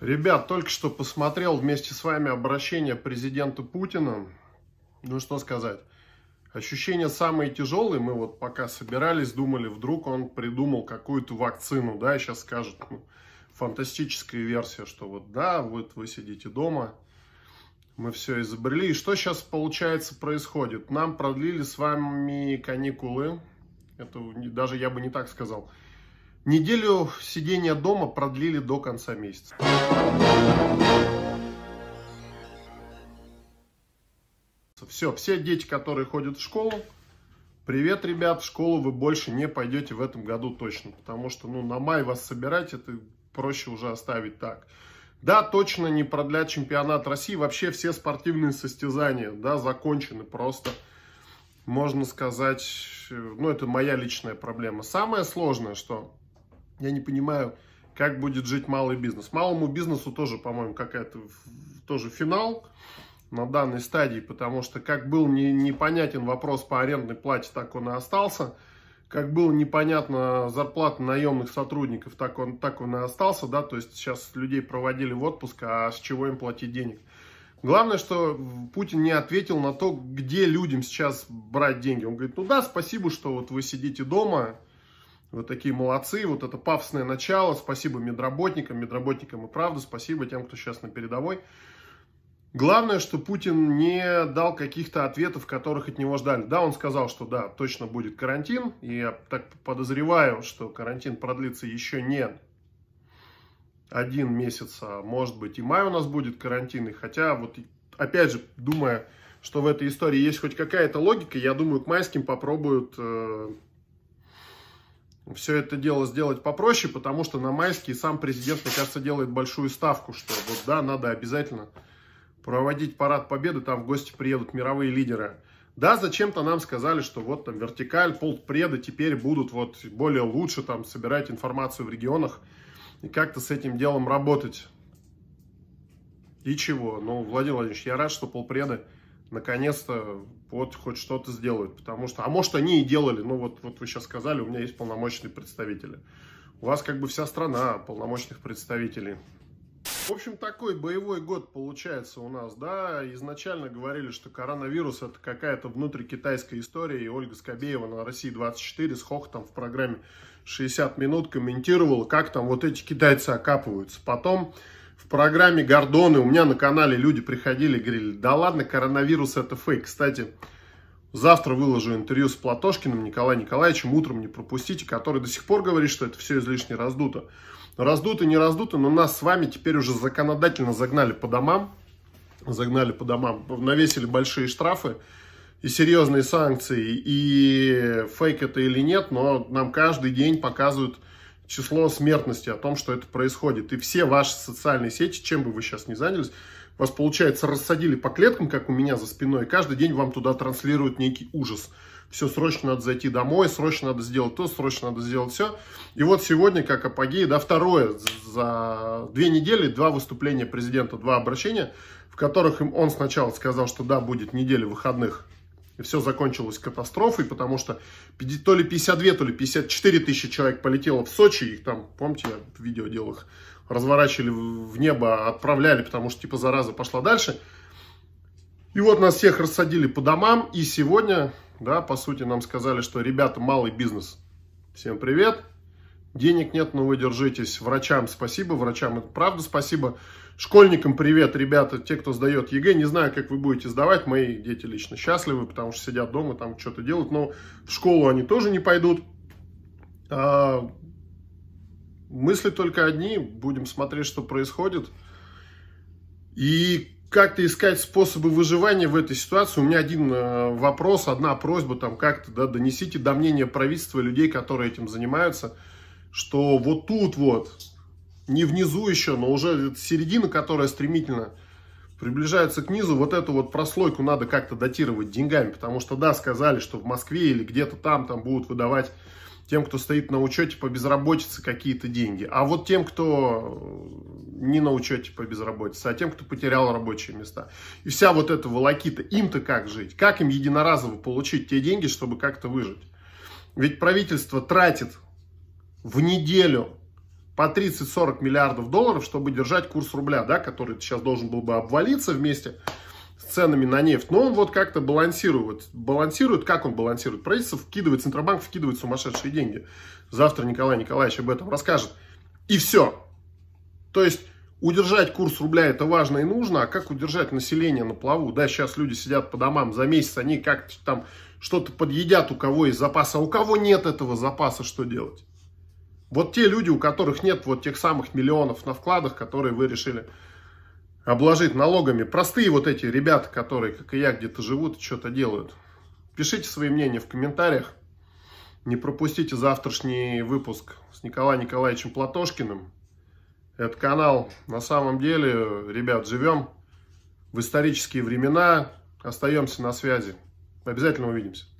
Ребят, только что посмотрел вместе с вами обращение президента Путина. Ну что сказать. Ощущения самые тяжелые. Мы вот пока собирались, думали, вдруг он придумал какую-то вакцину. Да, сейчас скажет ну, фантастическая версия, что вот да, вот вы сидите дома. Мы все изобрели. И что сейчас получается происходит? Нам продлили с вами каникулы. Это даже я бы не так сказал. Неделю сидения дома продлили до конца месяца. Все, все дети, которые ходят в школу, привет, ребят, в школу вы больше не пойдете в этом году точно, потому что, ну, на май вас собирать, это проще уже оставить так. Да, точно не продлят чемпионат России, вообще все спортивные состязания, да, закончены просто, можно сказать, э, ну, это моя личная проблема. Самое сложное, что я не понимаю, как будет жить малый бизнес. Малому бизнесу тоже, по-моему, какая-то тоже финал на данной стадии, потому что как был не, непонятен вопрос по арендной плате, так он и остался. Как было непонятно зарплата наемных сотрудников, так он, так он и остался, да, то есть сейчас людей проводили в отпуск, а с чего им платить денег. Главное, что Путин не ответил на то, где людям сейчас брать деньги. Он говорит, ну да, спасибо, что вот вы сидите дома, вы такие молодцы, вот это пафосное начало. Спасибо медработникам, медработникам и правда, спасибо тем, кто сейчас на передовой. Главное, что Путин не дал каких-то ответов, которых от него ждали. Да, он сказал, что да, точно будет карантин. И я так подозреваю, что карантин продлится еще не один месяц, а может быть и май у нас будет карантин. И хотя, вот опять же, думая, что в этой истории есть хоть какая-то логика, я думаю, к майским попробуют э, все это дело сделать попроще, потому что на майские сам президент, мне кажется, делает большую ставку, что вот да, надо обязательно проводить парад победы, там в гости приедут мировые лидеры. Да, зачем-то нам сказали, что вот там вертикаль, полпреды теперь будут вот более лучше там собирать информацию в регионах и как-то с этим делом работать. И чего? Ну, Владимир Владимирович, я рад, что полпреды наконец-то вот хоть что-то сделают. Потому что, а может они и делали, ну вот, вот вы сейчас сказали, у меня есть полномочные представители. У вас как бы вся страна полномочных представителей. В общем, такой боевой год получается у нас, да. Изначально говорили, что коронавирус это какая-то внутрикитайская история, и Ольга Скобеева на России 24 с хохотом в программе 60 минут комментировала, как там вот эти китайцы окапываются. Потом в программе Гордоны у меня на канале люди приходили и говорили, да ладно, коронавирус это фейк. Кстати, завтра выложу интервью с Платошкиным Николаем Николаевичем, утром не пропустите, который до сих пор говорит, что это все излишне раздуто. Раздуто, не раздуто, но нас с вами теперь уже законодательно загнали по домам, загнали по домам, навесили большие штрафы и серьезные санкции, и фейк это или нет, но нам каждый день показывают число смертности, о том, что это происходит. И все ваши социальные сети, чем бы вы сейчас ни занялись, вас, получается, рассадили по клеткам, как у меня за спиной, и каждый день вам туда транслируют некий ужас. Все, срочно надо зайти домой, срочно надо сделать то, срочно надо сделать все. И вот сегодня, как апогей, да, второе за две недели, два выступления президента, два обращения, в которых он сначала сказал, что да, будет неделя выходных и все закончилось катастрофой, потому что то ли 52, то ли 54 тысячи человек полетело в Сочи. Их там, помните, я в видео делал их, разворачивали в небо, отправляли, потому что типа зараза пошла дальше. И вот нас всех рассадили по домам. И сегодня, да, по сути, нам сказали, что ребята, малый бизнес. Всем привет. Денег нет, но вы держитесь. Врачам спасибо, врачам это правда спасибо. Школьникам привет, ребята, те, кто сдает ЕГЭ. Не знаю, как вы будете сдавать. Мои дети лично счастливы, потому что сидят дома, там что-то делают. Но в школу они тоже не пойдут. А, мысли только одни. Будем смотреть, что происходит. И как-то искать способы выживания в этой ситуации. У меня один э, вопрос, одна просьба, там как-то, да, донесите до мнения правительства людей, которые этим занимаются что вот тут вот, не внизу еще, но уже середина, которая стремительно приближается к низу, вот эту вот прослойку надо как-то датировать деньгами, потому что, да, сказали, что в Москве или где-то там, там будут выдавать тем, кто стоит на учете по безработице, какие-то деньги. А вот тем, кто не на учете по безработице, а тем, кто потерял рабочие места. И вся вот эта волокита, им-то как жить? Как им единоразово получить те деньги, чтобы как-то выжить? Ведь правительство тратит в неделю по 30-40 миллиардов долларов, чтобы держать курс рубля, да, который сейчас должен был бы обвалиться вместе с ценами на нефть. Но он вот как-то балансирует. Балансирует, как он балансирует? Правительство вкидывает, Центробанк вкидывает сумасшедшие деньги. Завтра Николай Николаевич об этом расскажет. И все. То есть удержать курс рубля это важно и нужно, а как удержать население на плаву? Да, сейчас люди сидят по домам за месяц, они как-то там что-то подъедят у кого из запаса, а у кого нет этого запаса, что делать? Вот те люди, у которых нет вот тех самых миллионов на вкладах, которые вы решили обложить налогами. Простые вот эти ребята, которые, как и я, где-то живут и что-то делают. Пишите свои мнения в комментариях. Не пропустите завтрашний выпуск с Николаем Николаевичем Платошкиным. Это канал на самом деле, ребят, живем в исторические времена. Остаемся на связи. Обязательно увидимся.